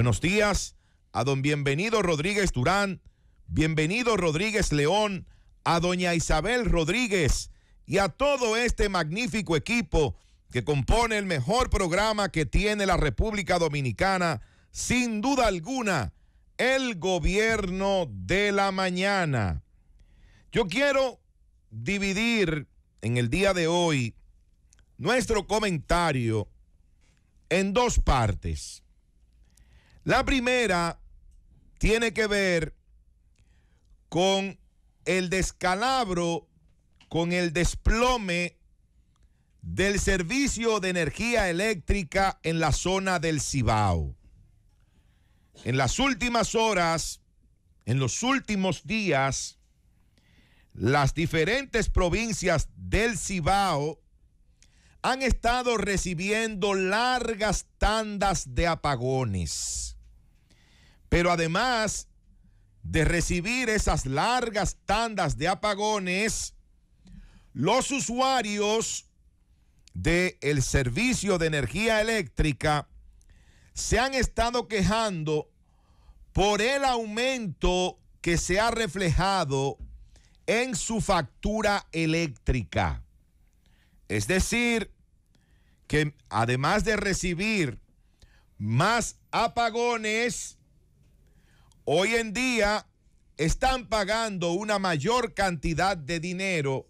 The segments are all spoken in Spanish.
Buenos días a don Bienvenido Rodríguez Durán, bienvenido Rodríguez León, a doña Isabel Rodríguez y a todo este magnífico equipo que compone el mejor programa que tiene la República Dominicana, sin duda alguna, el gobierno de la mañana. Yo quiero dividir en el día de hoy nuestro comentario en dos partes. La primera tiene que ver con el descalabro, con el desplome del servicio de energía eléctrica en la zona del Cibao. En las últimas horas, en los últimos días, las diferentes provincias del Cibao han estado recibiendo largas tandas de apagones. Pero además de recibir esas largas tandas de apagones, los usuarios del servicio de energía eléctrica se han estado quejando por el aumento que se ha reflejado en su factura eléctrica. Es decir, que además de recibir más apagones, hoy en día están pagando una mayor cantidad de dinero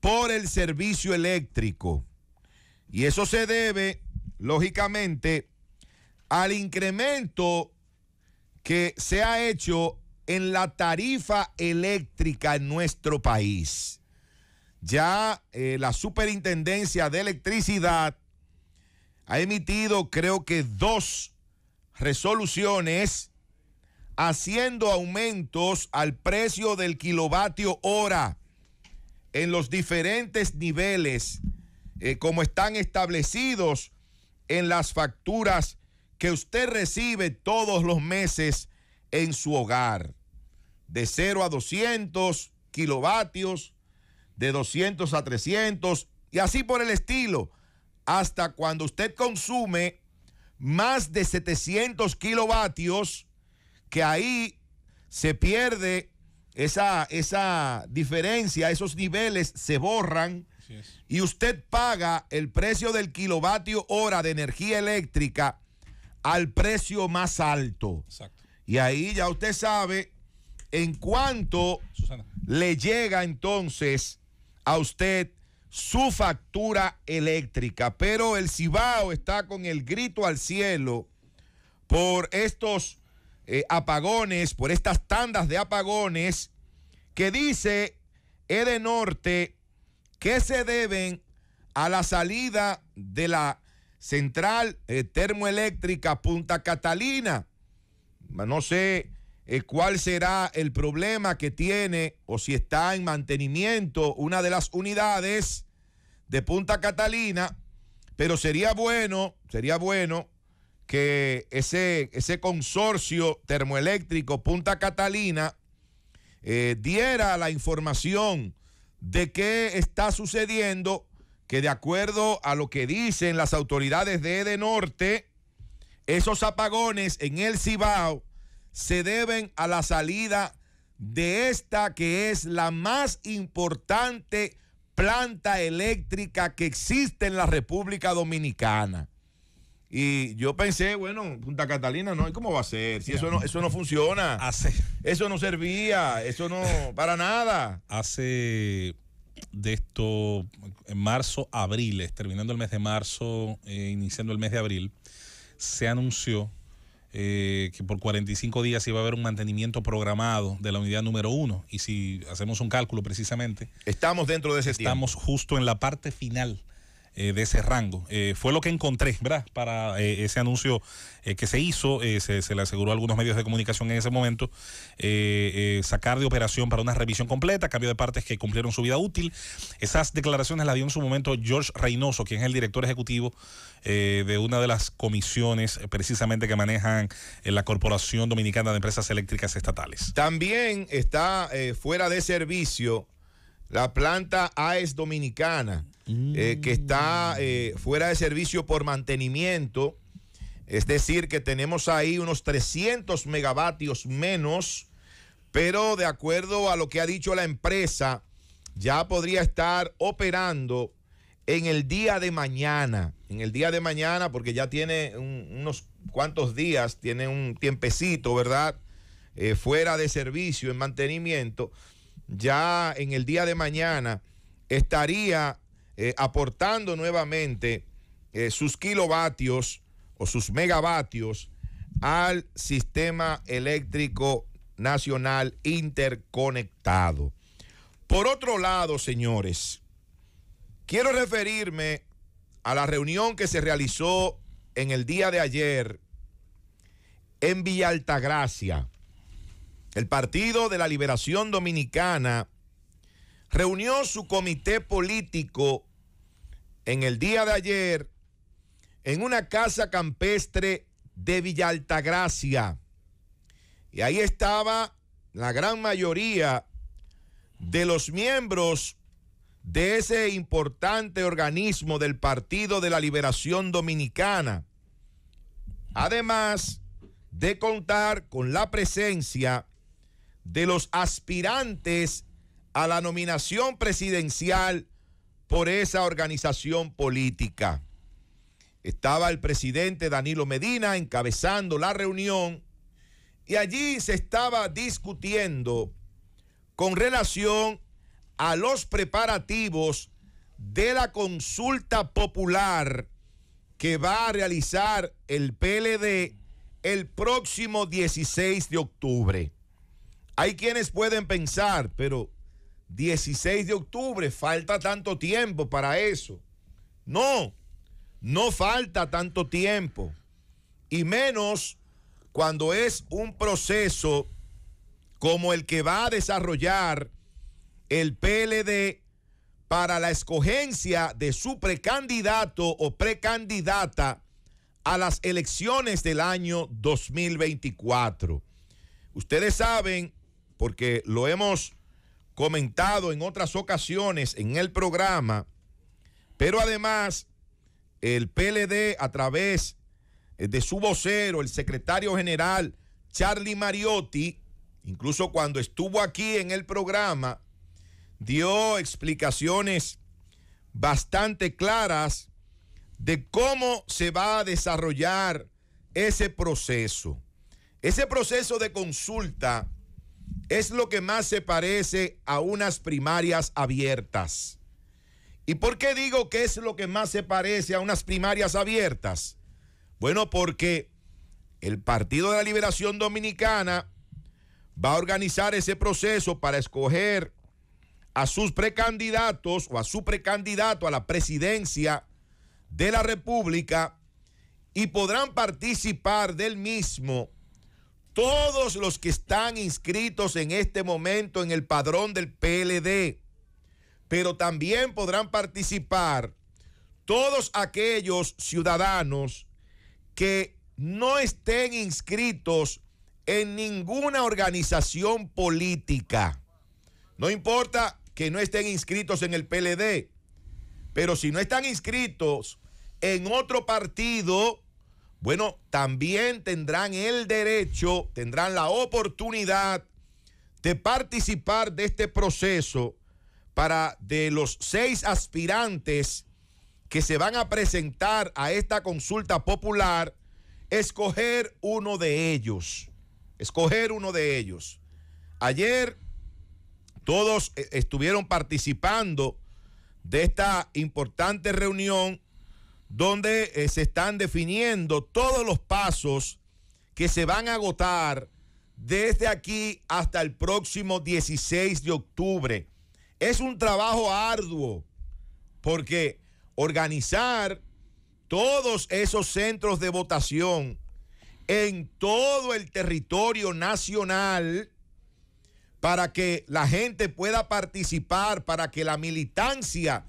por el servicio eléctrico. Y eso se debe, lógicamente, al incremento que se ha hecho en la tarifa eléctrica en nuestro país. Ya eh, la Superintendencia de Electricidad ha emitido creo que dos resoluciones haciendo aumentos al precio del kilovatio hora en los diferentes niveles eh, como están establecidos en las facturas que usted recibe todos los meses en su hogar. De 0 a 200 kilovatios, de 200 a 300 y así por el estilo, hasta cuando usted consume más de 700 kilovatios que ahí se pierde esa, esa diferencia, esos niveles se borran y usted paga el precio del kilovatio hora de energía eléctrica al precio más alto. Y ahí ya usted sabe en cuánto le llega entonces a usted su factura eléctrica. Pero el Cibao está con el grito al cielo por estos eh, apagones, por estas tandas de apagones, que dice Edenorte que se deben a la salida de la central eh, termoeléctrica Punta Catalina. No sé eh, cuál será el problema que tiene o si está en mantenimiento una de las unidades de Punta Catalina, pero sería bueno, sería bueno que ese, ese consorcio termoeléctrico Punta Catalina eh, diera la información de qué está sucediendo, que de acuerdo a lo que dicen las autoridades de Edenorte, esos apagones en el Cibao se deben a la salida de esta que es la más importante planta eléctrica que existe en la República Dominicana. Y yo pensé, bueno, Punta Catalina, no, cómo va a ser? Si eso no, eso no funciona. eso no servía, eso no, para nada. Hace de esto, en marzo, abril, terminando el mes de marzo, eh, iniciando el mes de abril, se anunció eh, que por 45 días iba a haber un mantenimiento programado de la unidad número uno. Y si hacemos un cálculo precisamente. Estamos dentro de ese Estamos justo en la parte final eh, de ese rango. Eh, fue lo que encontré, ¿verdad? Para eh, ese anuncio que se hizo, se, se, le aseguró a algunos medios de comunicación en ese momento, sacar de operación para una revisión completa, cambio de partes que cumplieron su vida útil. Esas declaraciones las dio en su momento George Reynoso, quien es el director ejecutivo de una de las comisiones precisamente que manejan la Corporación Dominicana de Empresas Eléctricas Estatales. También está fuera de servicio la planta AES Dominicana eh, que está eh, fuera de servicio por mantenimiento. Es decir, que tenemos ahí unos 300 megavatios menos, pero de acuerdo a lo que ha dicho la empresa, ya podría estar operando en el día de mañana. En el día de mañana, porque ya tiene unos cuantos días, tiene un tiempecito, ¿verdad? Eh, fuera de servicio, en mantenimiento. Ya en el día de mañana estaría eh, aportando nuevamente eh, sus kilovatios o sus megavatios al sistema eléctrico nacional interconectado. Por otro lado, señores, quiero referirme a la reunión que se realizó en el día de ayer en Villa Altagracia. El Partido de la Liberación Dominicana reunió su comité político en el día de ayer en una casa campestre de Villaltagracia. Y ahí estaba la gran mayoría de los miembros de ese importante organismo del Partido de la Liberación Dominicana. Además de contar con la presencia de los aspirantes a la nominación presidencial por esa organización política. Estaba el presidente Danilo Medina encabezando la reunión y allí se estaba discutiendo con relación a los preparativos de la consulta popular que va a realizar el PLD el próximo 16 de octubre. Hay quienes pueden pensar, pero 16 de octubre, falta tanto tiempo para eso. No, no falta tanto tiempo. Y menos cuando es un proceso como el que va a desarrollar el PLD para la escogencia de su precandidato o precandidata a las elecciones del año 2024. Ustedes saben, porque lo hemos comentado en otras ocasiones en el programa, pero además el PLD a través eh, de su vocero, el secretario general Charlie Mariotti, incluso cuando estuvo aquí en el programa, dio explicaciones bastante claras de cómo se va a desarrollar ese proceso. Ese proceso de consulta es lo que más se parece a unas primarias abiertas. ¿Y por qué digo que es lo que más se parece a unas primarias abiertas? Bueno, porque el Partido de la Liberación Dominicana va a organizar ese proceso para escoger a sus precandidatos o a su precandidato a la presidencia de la República y podrán participar del mismo todos los que están inscritos en este momento en el padrón del PLD, pero también podrán participar todos aquellos ciudadanos que no estén inscritos en ninguna organización política. No importa que no estén inscritos en el PLD, pero si no están inscritos en otro partido, bueno, también tendrán el derecho, tendrán la oportunidad de participar de este proceso para de los seis aspirantes que se van a presentar a esta consulta popular, escoger uno de ellos. Escoger uno de ellos. Ayer todos eh, estuvieron participando de esta importante reunión donde eh, se están definiendo todos los pasos que se van a agotar desde aquí hasta el próximo 16 de octubre. Es un trabajo arduo porque organizar todos esos centros de votación en todo el territorio nacional para que la gente pueda participar, para que la militancia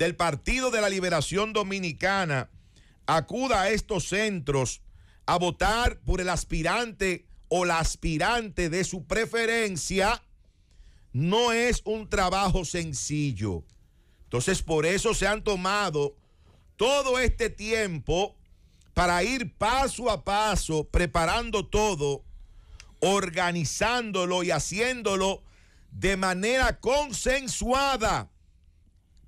del Partido de la Liberación Dominicana acuda a estos centros a votar por el aspirante o la aspirante de su preferencia, no es un trabajo sencillo. Entonces, por eso se han tomado todo este tiempo para ir paso a paso, preparando todo, organizándolo y haciéndolo de manera consensuada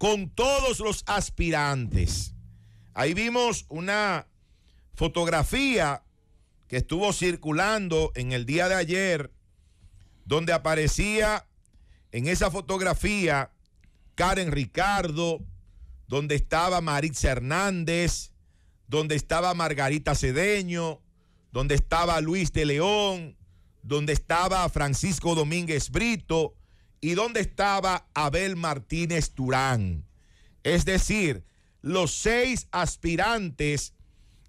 con todos los aspirantes. Ahí vimos una fotografía que estuvo circulando en el día de ayer, donde aparecía en esa fotografía Karen Ricardo, donde estaba Maritza Hernández, donde estaba Margarita Cedeño, donde estaba Luis de León, donde estaba Francisco Domínguez Brito, ¿Y dónde estaba Abel Martínez Durán? Es decir, los seis aspirantes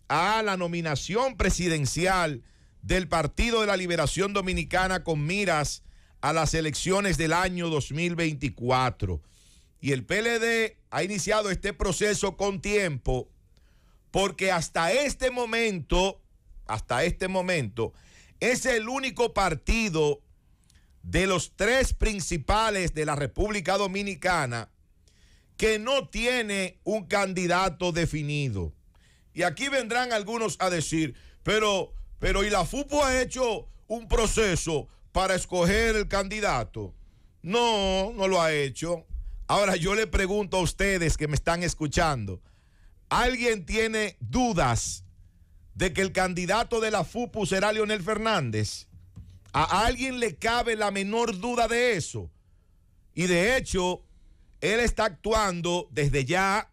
a la nominación presidencial del Partido de la Liberación Dominicana con miras a las elecciones del año 2024. Y el PLD ha iniciado este proceso con tiempo porque hasta este momento, hasta este momento, es el único partido de los tres principales de la República Dominicana que no tiene un candidato definido. Y aquí vendrán algunos a decir, pero, pero ¿y la FUPU ha hecho un proceso para escoger el candidato? No, no lo ha hecho. Ahora yo le pregunto a ustedes que me están escuchando, ¿alguien tiene dudas de que el candidato de la FUPU será Leonel Fernández? ¿A alguien le cabe la menor duda de eso? Y de hecho, él está actuando desde ya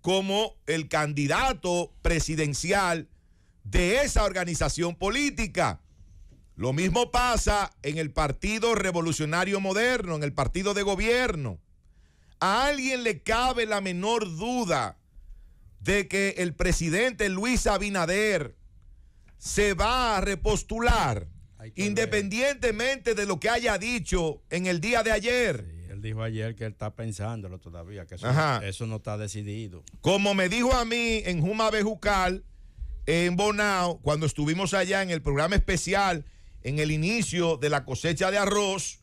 como el candidato presidencial de esa organización política. Lo mismo pasa en el Partido Revolucionario Moderno, en el partido de gobierno. A alguien le cabe la menor duda de que el presidente Luis Abinader se va a repostular Independientemente de lo que haya dicho en el día de ayer. él dijo ayer que él está pensándolo todavía, que eso, eso no está decidido. Como me dijo a mí en Juma Bejucal, en Bonao, cuando estuvimos allá en el programa especial, en el inicio de la cosecha de arroz,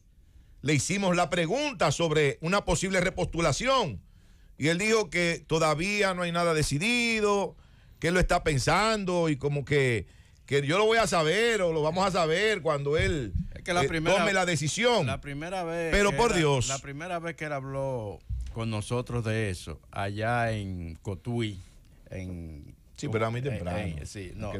le hicimos la pregunta sobre una posible repostulación. Y él dijo que todavía no hay nada decidido, que él lo está pensando y como que que yo lo voy a saber o lo vamos a saber cuando él eh, tome la decisión. La primera vez. Pero por Dios. La primera vez que él habló con nosotros de eso, allá en Cotuí, en Sí, pero a mí temprano.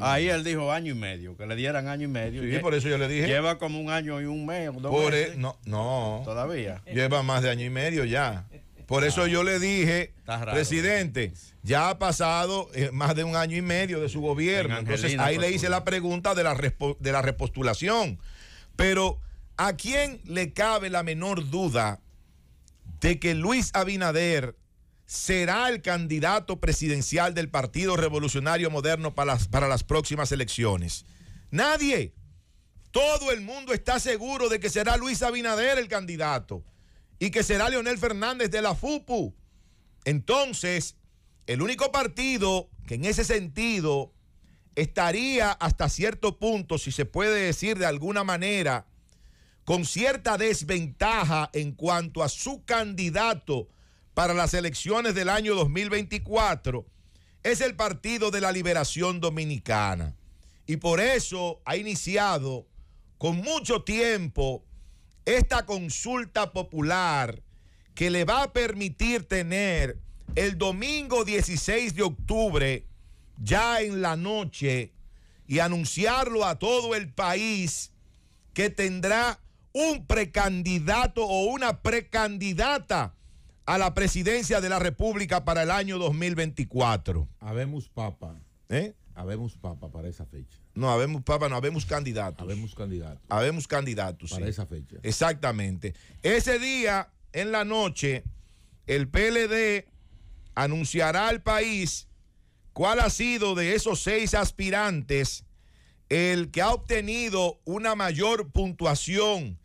Ahí él dijo año y medio, que le dieran año y medio. y por eso yo le dije. Lleva como un año y un mes. E- no, no. Todavía. Lleva más de año y medio ya. Por eso yo le dije, presidente, ya ha pasado eh, más de un año y medio de su gobierno. Entonces ahí le hice la pregunta de la, de la repostulación. Pero ¿a quién le cabe la menor duda de que Luis Abinader será el candidato presidencial del Partido Revolucionario Moderno para para las próximas elecciones? Nadie. Todo el mundo está seguro de que será Luis Abinader el candidato y que será Leonel Fernández de la FUPU. Entonces, el único partido que en ese sentido estaría hasta cierto punto, si se puede decir de alguna manera, con cierta desventaja en cuanto a su candidato para las elecciones del año 2024, es el Partido de la Liberación Dominicana. Y por eso ha iniciado con mucho tiempo esta consulta popular que le va a permitir tener el domingo 16 de octubre, ya en la noche, y anunciarlo a todo el país que tendrá un precandidato o una precandidata a la presidencia de la República para el año 2024. Habemos papa. ¿Eh? Habemos papa para esa fecha. No, habemos papa, no, habemos candidatos. Habemos candidatos. Habemos candidatos. Para esa fecha. Exactamente. Ese día, en la noche, el PLD anunciará al país cuál ha sido de esos seis aspirantes el que ha obtenido una mayor puntuación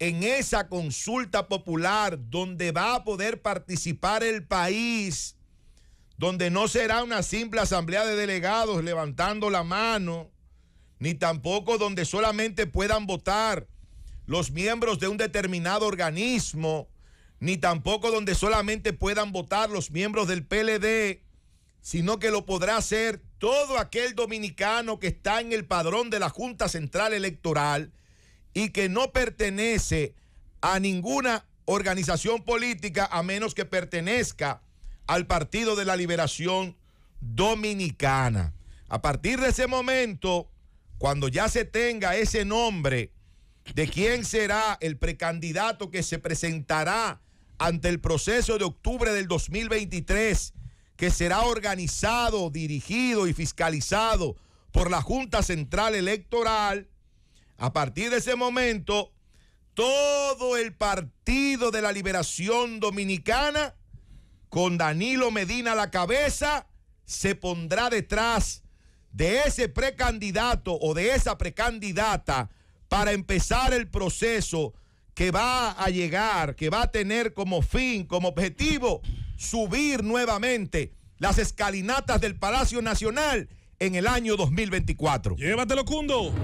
en esa consulta popular donde va a poder participar el país, donde no será una simple asamblea de delegados levantando la mano ni tampoco donde solamente puedan votar los miembros de un determinado organismo, ni tampoco donde solamente puedan votar los miembros del PLD, sino que lo podrá hacer todo aquel dominicano que está en el padrón de la Junta Central Electoral y que no pertenece a ninguna organización política a menos que pertenezca al Partido de la Liberación Dominicana. A partir de ese momento, cuando ya se tenga ese nombre de quién será el precandidato que se presentará ante el proceso de octubre del 2023, que será organizado, dirigido y fiscalizado por la Junta Central Electoral, a partir de ese momento, todo el Partido de la Liberación Dominicana, con Danilo Medina a la cabeza, se pondrá detrás de ese precandidato o de esa precandidata para empezar el proceso que va a llegar, que va a tener como fin, como objetivo, subir nuevamente las escalinatas del Palacio Nacional en el año 2024. Llévatelo, Cundo.